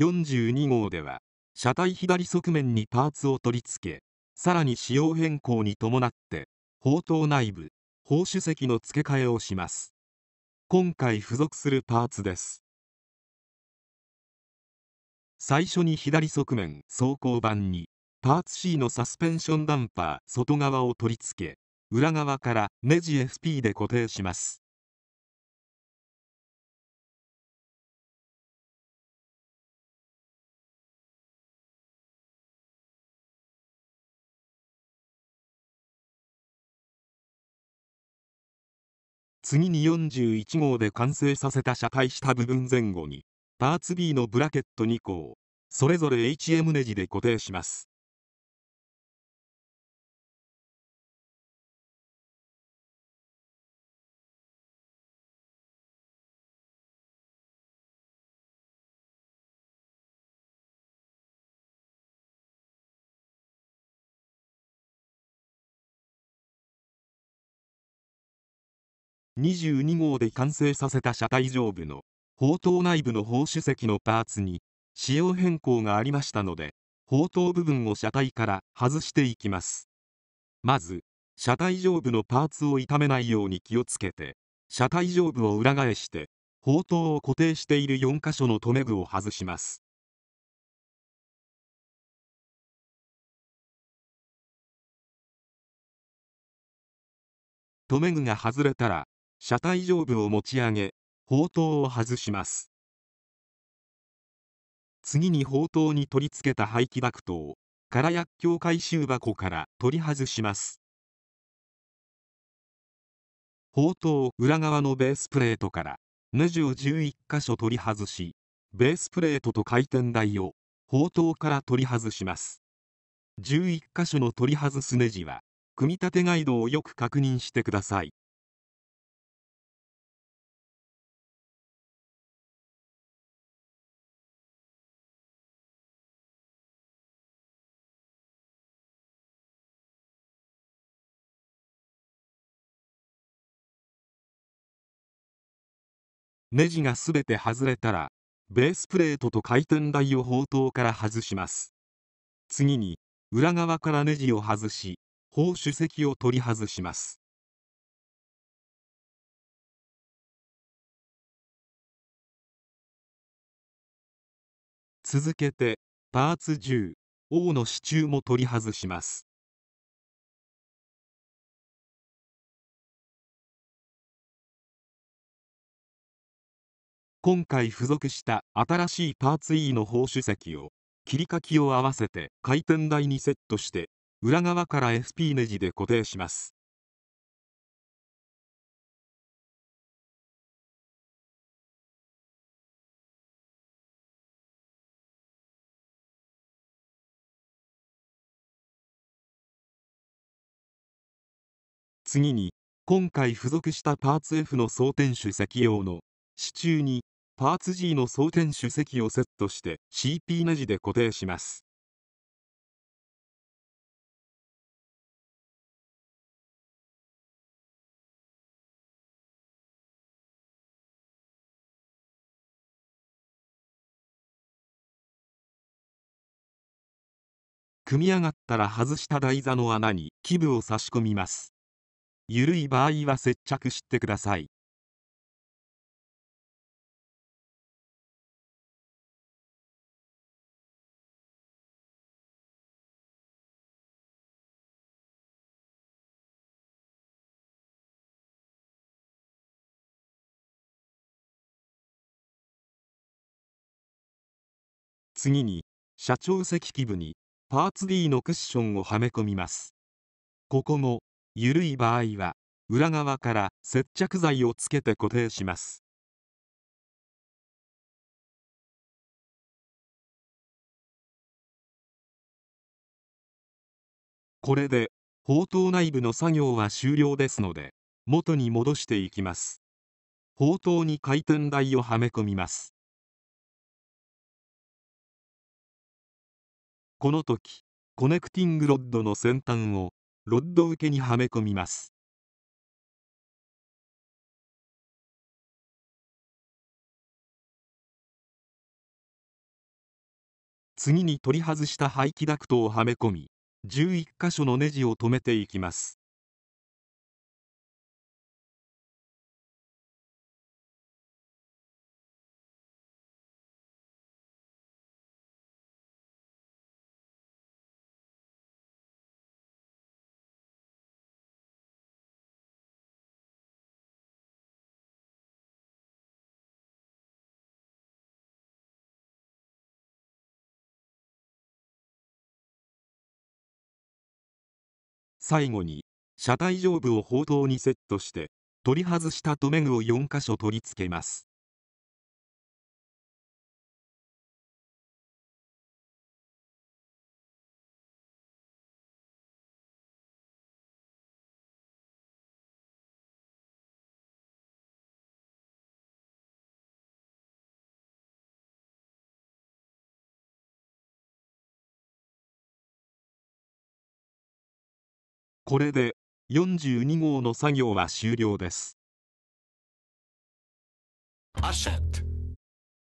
42号では車体左側面にパーツを取り付けさらに仕様変更に伴って砲塔内部砲首席の付け替えをします今回付属するパーツです最初に左側面走行板にパーツ C のサスペンションダンパー外側を取り付け裏側からネジ FP で固定します次に41号で完成させた車体下部分前後にパーツ B のブラケット2個をそれぞれ HM ネジで固定します22号で完成させた車体上部の砲塔内部の砲主石のパーツに仕様変更がありましたので砲塔部分を車体から外していきますまず車体上部のパーツを傷めないように気をつけて車体上部を裏返して砲塔を固定している4箇所の留め具を外します留め具が外れたら車体上部を持ち上げ砲塔を外します次に砲塔に取り付けた排気爆灯空薬莢回収箱から取り外します砲塔裏側のベースプレートからネジを11箇所取り外しベースプレートと回転台を砲塔から取り外します11箇所の取り外すネジは組み立てガイドをよく確認してくださいネジがべて外れたらベースプレートと回転台を砲塔から外します次に裏側からネジを外し砲主席を取り外します続けてパーツ10王の支柱も取り外します今回付属した新しいパーツ E の放手席を切り欠きを合わせて回転台にセットして裏側から FP ネジで固定します次に今回付属したパーツ F の装填手席用の支柱にパーツ G の装填主席をセットして CP ネジで固定します。組み上がったら外した台座の穴に器具を差し込みます。緩い場合は接着してください。次に社長席基部にパーツ D のクッションをはめ込みますここも緩い場合は裏側から接着剤をつけて固定しますこれで砲塔内部の作業は終了ですので元に戻していきます砲塔に回転台をはめ込みますこの時コネクティングロッドの先端をロッド受けにはめ込みます次に取り外した排気ダクトをはめ込み11箇所のネジを止めていきます最後に車体上部を砲塔にセットして取り外した留め具を4箇所取り付けますこれで42号の作業は終了です。